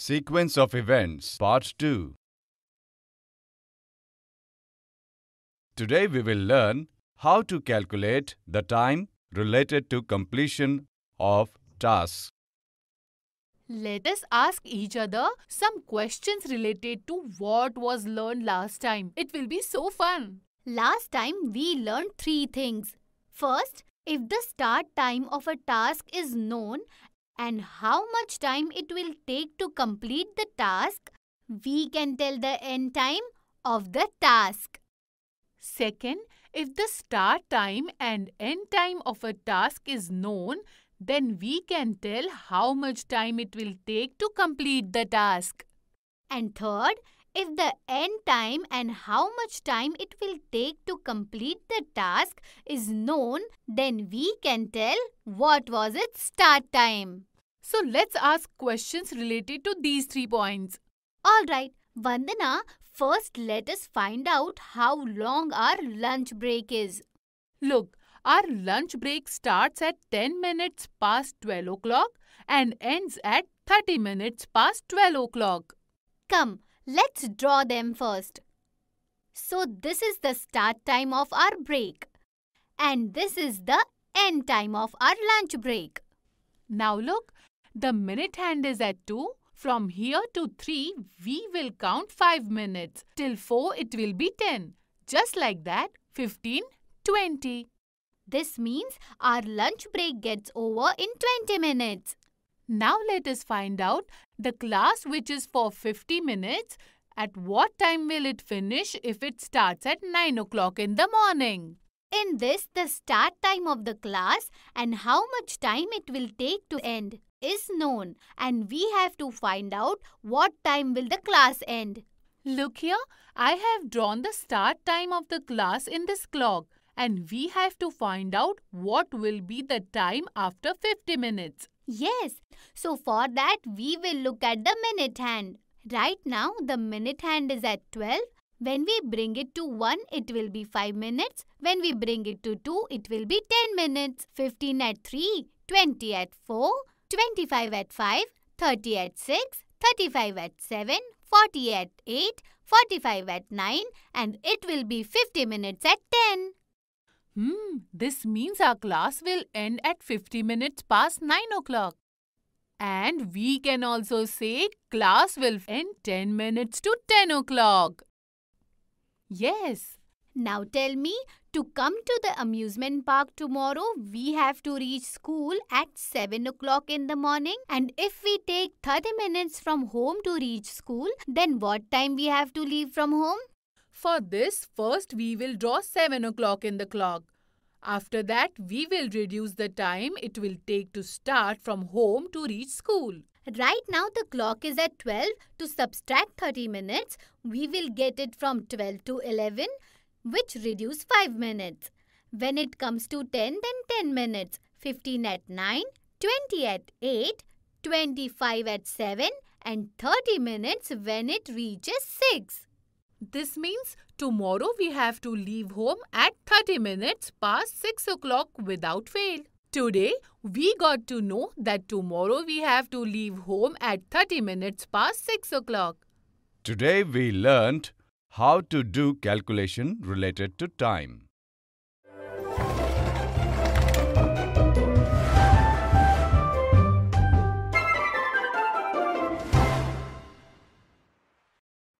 Sequence of Events Part 2 Today we will learn how to calculate the time related to completion of tasks. Let us ask each other some questions related to what was learned last time. It will be so fun. Last time we learned three things. First, if the start time of a task is known and how much time it will take to complete the task, we can tell the end time of the task. Second, if the start time and end time of a task is known, then we can tell how much time it will take to complete the task. And third, if the end time and how much time it will take to complete the task is known, then we can tell what was its start time. So let's ask questions related to these three points. Alright, Vandana, first let us find out how long our lunch break is. Look, our lunch break starts at 10 minutes past 12 o'clock and ends at 30 minutes past 12 o'clock. Come, Let's draw them first. So this is the start time of our break. And this is the end time of our lunch break. Now look, the minute hand is at 2. From here to 3, we will count 5 minutes. Till 4, it will be 10. Just like that, 15, 20. This means our lunch break gets over in 20 minutes. Now let us find out the class which is for 50 minutes. At what time will it finish if it starts at 9 o'clock in the morning? In this, the start time of the class and how much time it will take to end is known and we have to find out what time will the class end. Look here, I have drawn the start time of the class in this clock and we have to find out what will be the time after 50 minutes. Yes, so for that we will look at the minute hand. Right now the minute hand is at 12. When we bring it to 1, it will be 5 minutes. When we bring it to 2, it will be 10 minutes. 15 at 3, 20 at 4, 25 at 5, 30 at 6, 35 at 7, 40 at 8, 45 at 9 and it will be 50 minutes at 10. Hmm, this means our class will end at 50 minutes past 9 o'clock. And we can also say class will end 10 minutes to 10 o'clock. Yes. Now tell me, to come to the amusement park tomorrow, we have to reach school at 7 o'clock in the morning. And if we take 30 minutes from home to reach school, then what time we have to leave from home? For this, first we will draw 7 o'clock in the clock. After that, we will reduce the time it will take to start from home to reach school. Right now, the clock is at 12. To subtract 30 minutes, we will get it from 12 to 11, which reduce 5 minutes. When it comes to 10, then 10 minutes, 15 at 9, 20 at 8, 25 at 7 and 30 minutes when it reaches 6. This means tomorrow we have to leave home at 30 minutes past 6 o'clock without fail. Today, we got to know that tomorrow we have to leave home at 30 minutes past 6 o'clock. Today we learnt how to do calculation related to time.